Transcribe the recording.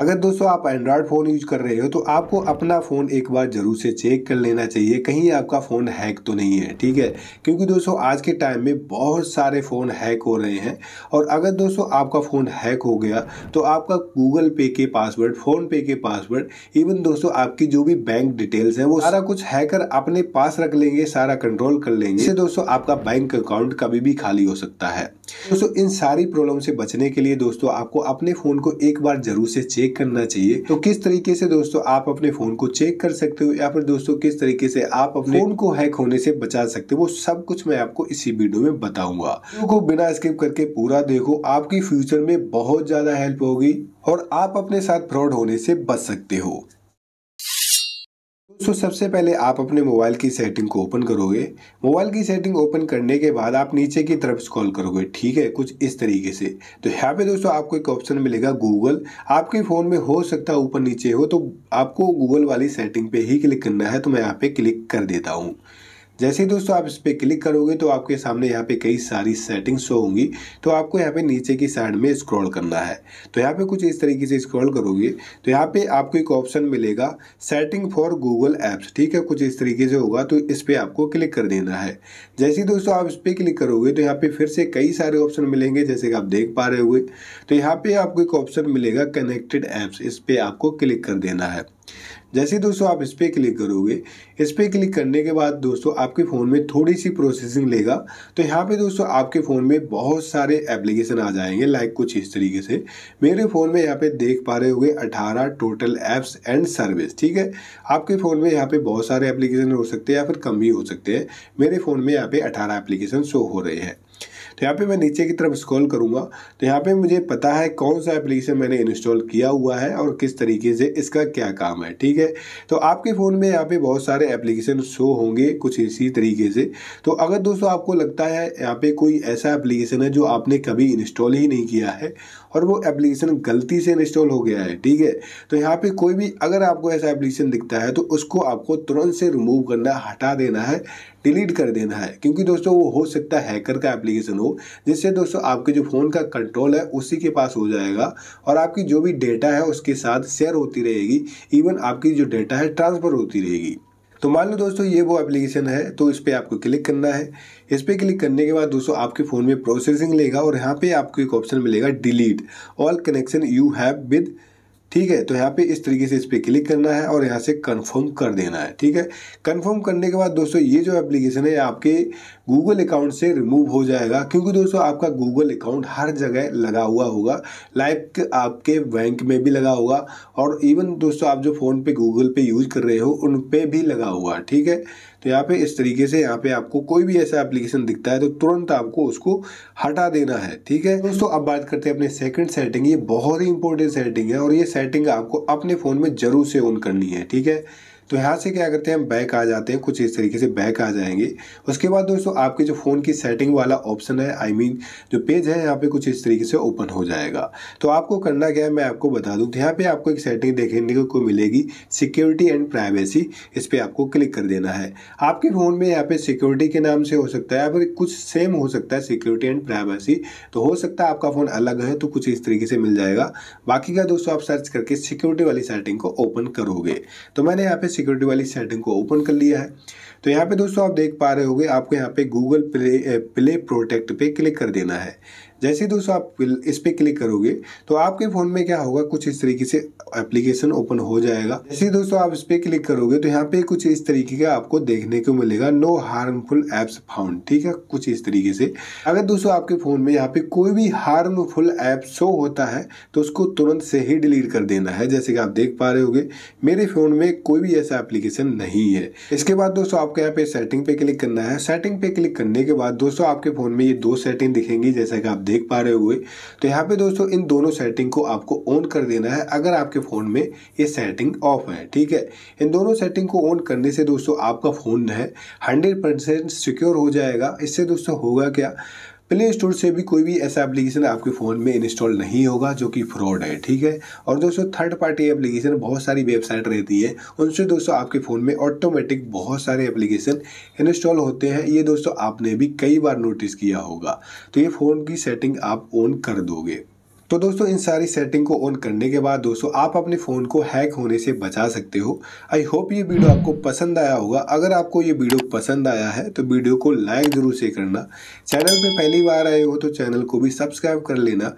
अगर दोस्तों आप एंड्रॉयड फ़ोन यूज कर रहे हो तो आपको अपना फ़ोन एक बार ज़रूर से चेक कर लेना चाहिए कहीं आपका फ़ोन हैक तो नहीं है ठीक है क्योंकि दोस्तों आज के टाइम में बहुत सारे फ़ोन हैक हो रहे हैं और अगर दोस्तों आपका फ़ोन हैक हो गया तो आपका गूगल पे के पासवर्ड फ़ोन पे के पासवर्ड इवन दोस्तों आपकी जो भी बैंक डिटेल्स हैं वो सारा कुछ हैकर अपने पास रख लेंगे सारा कंट्रोल कर लेंगे इससे दोस्तों आपका बैंक अकाउंट कभी भी खाली हो सकता है दोस्तों इन सारी प्रॉब्लम से बचने के लिए दोस्तों आपको अपने फ़ोन को एक बार ज़रूर से चेक चेक करना चाहिए तो किस तरीके से दोस्तों आप अपने फोन को चेक कर सकते हो या फिर दोस्तों किस तरीके से आप अपने फोन को हैक होने से बचा सकते हो वो सब कुछ मैं आपको इसी वीडियो में बताऊंगा तो बिना स्किप करके पूरा देखो आपकी फ्यूचर में बहुत ज्यादा हेल्प होगी और आप अपने साथ फ्रॉड होने से बच सकते हो दोस्तों सबसे पहले आप अपने मोबाइल की सेटिंग को ओपन करोगे मोबाइल की सेटिंग ओपन करने के बाद आप नीचे की तरफ स्क्रॉल करोगे ठीक है कुछ इस तरीके से तो यहाँ पे दोस्तों आपको एक ऑप्शन मिलेगा गूगल आपके फ़ोन में हो सकता है ऊपर नीचे हो तो आपको गूगल वाली सेटिंग पे ही क्लिक करना है तो मैं यहाँ पे क्लिक कर देता हूँ जैसे ही दोस्तों आप इस पर क्लिक करोगे तो आपके सामने यहाँ पे कई सारी सेटिंग्स शो होंगी तो आपको यहाँ पे नीचे की साइड में स्क्रॉल करना है तो यहाँ पे कुछ इस तरीके से स्क्रॉल करोगे तो यहाँ पे आपको एक ऑप्शन मिलेगा सेटिंग फॉर गूगल ऐप्स ठीक है कुछ इस तरीके से होगा तो इस पर आपको क्लिक कर देना है जैसे ही दोस्तों आप इस पर क्लिक करोगे तो यहाँ पे फिर से कई सारे ऑप्शन मिलेंगे जैसे कि आप देख पा रहे हुए तो यहाँ पे आपको एक ऑप्शन मिलेगा कनेक्टेड ऐप्स इस पर आपको क्लिक कर देना है जैसे दोस्तों आप इस पर क्लिक करोगे इस पर क्लिक करने के बाद दोस्तों आपके फ़ोन में थोड़ी सी प्रोसेसिंग लेगा तो यहाँ पे दोस्तों आपके फ़ोन में बहुत सारे एप्लीकेशन आ जाएंगे लाइक कुछ इस तरीके से मेरे फ़ोन में यहाँ पे देख पा रहे होंगे 18 टोटल ऐप्स एंड सर्विस ठीक है आपके फ़ोन में यहाँ पर बहुत सारे एप्लीकेशन हो सकते हैं या फिर कम भी हो सकते हैं मेरे फ़ोन में यहाँ पे अठारह एप्लीकेशन शो हो रहे हैं तो यहाँ पे मैं नीचे की तरफ स्क्रॉल करूँगा तो यहाँ पे मुझे पता है कौन सा एप्लीकेशन मैंने इंस्टॉल किया हुआ है और किस तरीके से इसका क्या काम है ठीक है तो आपके फ़ोन में यहाँ पे बहुत सारे एप्लीकेशन शो होंगे कुछ इसी तरीके से तो अगर दोस्तों आपको लगता है यहाँ पर कोई ऐसा एप्लीकेशन है जो आपने कभी इंस्टॉल ही नहीं किया है और वो एप्लीकेशन गलती से इंस्टॉल हो गया है ठीक है तो यहाँ पर कोई भी अगर आपको ऐसा एप्लीकेशन दिखता है तो उसको आपको तुरंत से रिमूव करना हटा देना है डिलीट कर देना है क्योंकि दोस्तों वो हो सकता है हैकर का एप्लीकेशन हो हो जिससे दोस्तों आपके जो फ़ोन का कंट्रोल है उसी के पास हो जाएगा और आपकी जो भी डेटा है उसके साथ शेयर होती रहेगी इवन आपकी जो डेटा है ट्रांसफ़र होती रहेगी तो मान लो दोस्तों ये वो एप्लीकेशन है तो इस पर आपको क्लिक करना है इस पर क्लिक करने के बाद दोस्तों आपके फ़ोन में प्रोसेसिंग लेगा और यहाँ पे आपको एक ऑप्शन मिलेगा delete all connection you have with ठीक है तो यहाँ पे इस तरीके से इस पर क्लिक करना है और यहाँ से कंफर्म कर देना है ठीक है कंफर्म करने के बाद दोस्तों ये जो एप्लीकेशन है आपके गूगल अकाउंट से रिमूव हो जाएगा क्योंकि दोस्तों आपका गूगल अकाउंट हर जगह लगा हुआ होगा लाइक आपके बैंक में भी लगा होगा और इवन दोस्तों आप जो फ़ोन पे गूगल पे यूज़ कर रहे हो उन पर भी लगा हुआ ठीक है तो यहाँ पे इस तरीके से यहाँ पे आपको कोई भी ऐसा एप्लीकेशन दिखता है तो तुरंत आपको उसको हटा देना है ठीक है दोस्तों अब बात करते हैं अपने सेकंड सेटिंग ये बहुत ही इंपॉर्टेंट सेटिंग है और ये सेटिंग आपको अपने फ़ोन में ज़रूर से ऑन करनी है ठीक है तो यहाँ से क्या करते हैं हम बैक आ जाते हैं कुछ इस तरीके से बैक आ जाएंगे उसके बाद दोस्तों आपके जो फ़ोन की सेटिंग वाला ऑप्शन है आई I मीन mean, जो पेज है यहाँ पे कुछ इस तरीके से ओपन हो जाएगा तो आपको करना क्या है मैं आपको बता दूँ तो यहाँ पर आपको एक सेटिंग देखने को मिलेगी सिक्योरिटी एंड प्राइवेसी इस पर आपको क्लिक कर देना है आपके फ़ोन में यहाँ पर सिक्योरिटी के नाम से हो सकता है फिर कुछ सेम हो सकता है सिक्योरिटी एंड प्राइवेसी तो हो सकता है आपका फ़ोन अलग है तो कुछ इस तरीके से मिल जाएगा बाकी का दोस्तों आप सर्च करके सिक्योरिटी वाली सेटिंग को ओपन करोगे तो मैंने यहाँ पे सिक्योरिटी वाली सेटिंग को ओपन कर लिया है तो यहाँ पे दोस्तों आप देख पा रहे होंगे आपको यहाँ पे गूगल प्ले प्ले प्रोटेक्ट पे क्लिक कर देना है जैसे ही दोस्तों आप इस पर क्लिक करोगे तो आपके फ़ोन में क्या होगा कुछ इस तरीके से एप्लीकेशन ओपन हो जाएगा जैसे ही दोस्तों आप इस पर क्लिक करोगे तो यहाँ पे कुछ इस तरीके का आपको देखने को मिलेगा नो हार्मफुल एप्स फाउंड ठीक है कुछ इस तरीके से अगर दोस्तों आपके फ़ोन में यहाँ पे कोई भी हार्मफुल ऐप शो होता है तो उसको तुरंत से ही डिलीट कर देना है जैसे कि आप देख पा रहे होगे मेरे फ़ोन में कोई भी ऐसा एप्लीकेशन नहीं है इसके बाद दोस्तों आपको यहाँ पे सेटिंग पे क्लिक करना है सेटिंग पे क्लिक करने के बाद दोस्तों आपके फ़ोन में ये दो सेटिंग दिखेंगी जैसा कि आप देख पा रहे हुए तो यहाँ पे दोस्तों इन दोनों सेटिंग को आपको ऑन कर देना है अगर आपके फ़ोन में ये सेटिंग ऑफ है ठीक है इन दोनों सेटिंग को ऑन करने से दोस्तों आपका फ़ोन है हंड्रेड सिक्योर हो जाएगा इससे दोस्तों होगा क्या प्ले स्टोर से भी कोई भी ऐसा एप्लीकेशन आपके फ़ोन में इंस्टॉल नहीं होगा जो कि फ्रॉड है ठीक है और दोस्तों थर्ड पार्टी एप्लीकेशन बहुत सारी वेबसाइट रहती है उनसे दोस्तों आपके फ़ोन में ऑटोमेटिक बहुत सारे एप्लीकेशन इंस्टॉल होते हैं ये दोस्तों आपने भी कई बार नोटिस किया होगा तो ये फ़ोन की सेटिंग आप ऑन कर दोगे तो दोस्तों इन सारी सेटिंग को ऑन करने के बाद दोस्तों आप अपने फ़ोन को हैक होने से बचा सकते हो आई होप ये वीडियो आपको पसंद आया होगा अगर आपको ये वीडियो पसंद आया है तो वीडियो को लाइक ज़रूर से करना चैनल पर पहली बार आए हो तो चैनल को भी सब्सक्राइब कर लेना